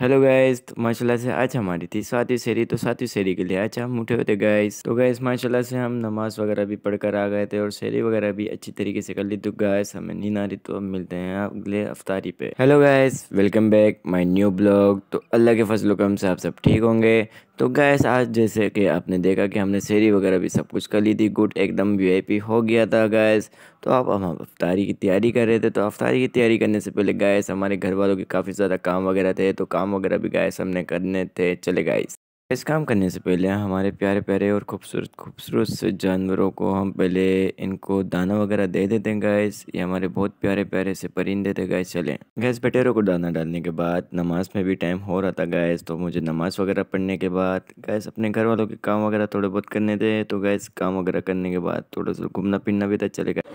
hello guys तो माशाल्लाह से आज हमारी थी सातवीं शेरी तो सातवीं शेरी के लिए आज हम उठे होते गाइस तो गाइस माशाल्लाह से हम नमाज वगैरह भी पढ़कर आ गए थे और शेरी वगैरह भी अच्छी तरीके से कर ली तो गाइस हमें नींद आ रही तो हम मिलते हैं अगले अफ्तारी पे hello guys welcome back my new blog तो अल्लाह के फसलों कम से आप सब ठीक होंगे तो गैस आज जैसे कि आपने देखा कि हमने सेरी वगैरह भी सब कुछ कर ली थी गुड एकदम वीआईपी हो गया था गैस तो आप हम अफ्तारी की तैयारी कर रहे थे तो अफ्तारी की तैयारी करने से पहले गैस हमारे घर वालों के काफ़ी ज़्यादा काम वगैरह थे तो काम वगैरह भी गैस हमने करने थे चले गैस इस काम करने से पहले हमारे प्यारे प्यारे और खूबसूरत खूबसूरत से जानवरों को हम पहले इनको दाना वगैरह दे देते हैं गैस ये हमारे बहुत प्यारे प्यारे से परिंदे थे गैस चले गैस बटेरों को दाना डालने के बाद नमाज में भी टाइम हो रहा था गैस तो मुझे नमाज वगैरह पढ़ने के बाद गैस अपने घर वालों के काम वगैरह थोड़े बहुत करने थे तो गैस काम वगैरह करने के बाद थोड़ा सा घूमना फिरना भी था चले गए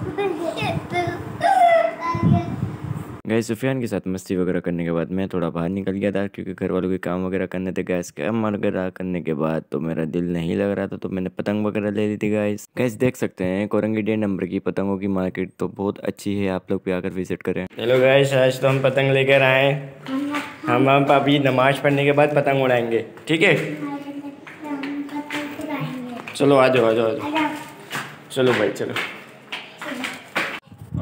गैस सुफियान के साथ मस्ती वगैरह करने के बाद मैं थोड़ा बाहर निकल गया था क्योंकि घर वालों के काम वगैरह करने थे गैस काम वगैरह करने के बाद तो मेरा दिल नहीं लग रहा था तो मैंने पतंग वगैरह ले ली थी गैस गैस देख सकते हैं कोरंगी डे नंबर की पतंगों की मार्केट तो बहुत अच्छी है आप लोग भी आकर विजिट करें हेलो गैस आज तो हम पतंग लेकर आए हम आप अभी नमाज पढ़ने के बाद पतंग उड़ाएंगे ठीक है चलो आ जाओ आ जाओ चलो भाई चलो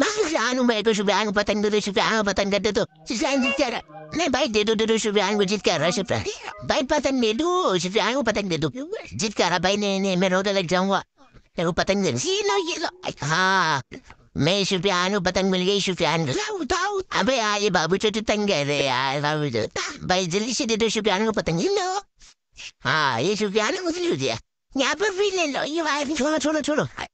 शुभानु मेरे को शुभानु पतंग दे दो शुभानु दे दो नहीं भाई दे दो दे दो शुभानु को भाई पतंग दे दो शुभानु पतंग रहा भाई नहीं नहीं मैं रोने लग जाऊंगा हाँ मैं शुभ्यानु पतंग मिल गई शुभ्यान अबे यार ये भाई जल्दी से दे दो पतंग हाँ ये शुभ्यानु दिया यहाँ पर भी ले लो ये छोड़ो छोड़ो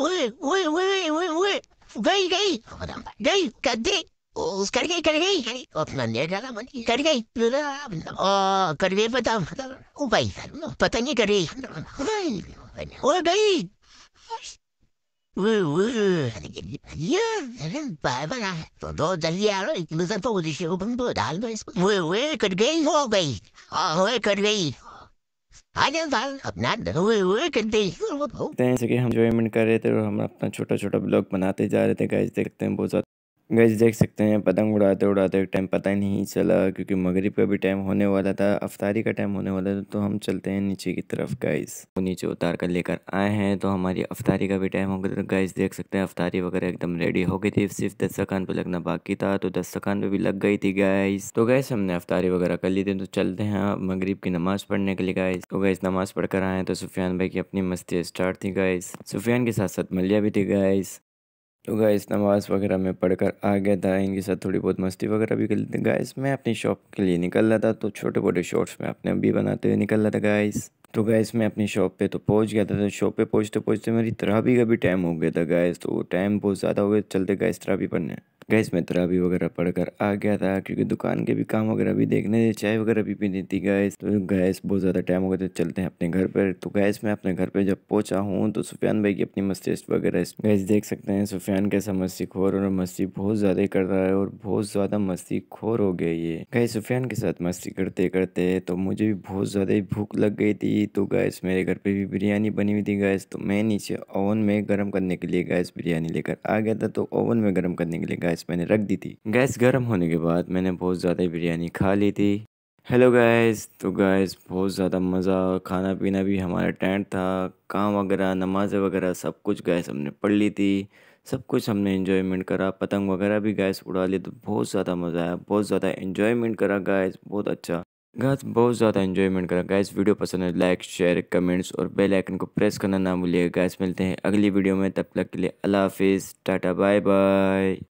गई गई गई गद्दी कर गई कर गई अपना नेट डाला मन कर गई कर गई पता ओ भाई पता नहीं कर गई ओ गई तो दो जल्दी आ रहा एक दूसरे को उद्देश्य को डाल दो इसको वे वे कर गई हो गई हाँ वे कर गई अपना से हम एंजॉयमेंट कर रहे थे और हम अपना छोटा छोटा ब्लॉग बनाते जा रहे थे गाइस देखते हैं बहुत ज़्यादा गैस देख सकते हैं पतंग उड़ाते उड़ाते टाइम पता नहीं चला क्योंकि मगरिब का भी टाइम होने वाला था अफ्तारी का टाइम होने वाला था तो हम चलते हैं नीचे की तरफ गैस वो नीचे उतार कर लेकर आए हैं तो हमारी अफ्तारी का भी टाइम हो गया था गैस देख सकते हैं अफ्तारी वगैरह एकदम रेडी हो गई थी सिर्फ दस्तकान पर लगना बाकी था तो दस्तकान पर भी लग गई थी गैस तो गैस हमने अफ्तारी वगैरह कर ली थी तो चलते हैं मगरब की नमाज़ पढ़ने के लिए गैस तो गैस नमाज़ पढ़कर आए तो सुफियान भाई की अपनी मस्ती स्टार्ट थी गैस सुफियान के साथ साथ मलिया भी थी गैस तो गाइस नमाज़ वगैरह मैं पढ़कर आ गया था इनके साथ थोड़ी बहुत मस्ती वगैरह भी कर लेते गाइस मैं अपनी शॉप के लिए निकल रहा था तो छोटे मोटे शॉर्ट्स में अपने अभी बनाते हुए निकल रहा था गाइस तो गाइस मैं अपनी शॉप पे तो पहुंच गया था तो शॉप पे पहुंचते पहुंचते मेरी तरह का भी टाइम हो गया था गाइस तो टाइम बहुत ज़्यादा हो गया चलते गाइस तराबी पढ़ने गैस मैं तराबी वगैरह पढ़कर आ गया था क्योंकि दुकान के भी काम वगैरह भी देखने थे चाय वगैरह भी पीनी थी गैस तो गैस बहुत ज़्यादा टाइम हो गया था चलते हैं अपने घर पर तो गैस मैं अपने घर पर जब पहुंचा हूँ तो सुफियान भाई की अपनी मस्तिष्क वगैरह गैस देख सकते हैं सुफियान कैसा मस्ती खोर और मस्ती बहुत ज़्यादा कर रहा है और बहुत ज़्यादा मस्ती खोर हो गया ये गैस सुफियान के साथ मस्ती करते करते तो मुझे भी बहुत ज़्यादा भूख लग गई थी तो गैस मेरे घर पर भी बिरयानी बनी हुई थी गैस तो मैं नीचे ओवन में गर्म करने के लिए गैस बिरयानी लेकर आ गया था तो ओवन में गर्म करने के लिए गैस गैस मैंने रख दी थी गैस गर्म होने के बाद मैंने बहुत ज़्यादा बिरयानी खा ली थी हेलो गैस तो गैस बहुत ज़्यादा मज़ा खाना पीना भी हमारा टेंट था काम वगैरह नमाज़ वगैरह सब कुछ गैस हमने पढ़ ली थी सब कुछ हमने इन्जॉयमेंट करा पतंग वगैरह भी गैस उड़ा ली तो बहुत ज़्यादा मज़ा आया बहुत ज़्यादा इन्जॉयमेंट करा गैस बहुत अच्छा गैस बहुत ज़्यादा इन्जॉयमेंट करा गैस वीडियो पसंद है लाइक शेयर कमेंट्स और बेल आइकन को प्रेस करना ना भूलिए गैस मिलते हैं अगली वीडियो में तब तक के लिए अल्लाह हाफिज़ टाटा बाय बाय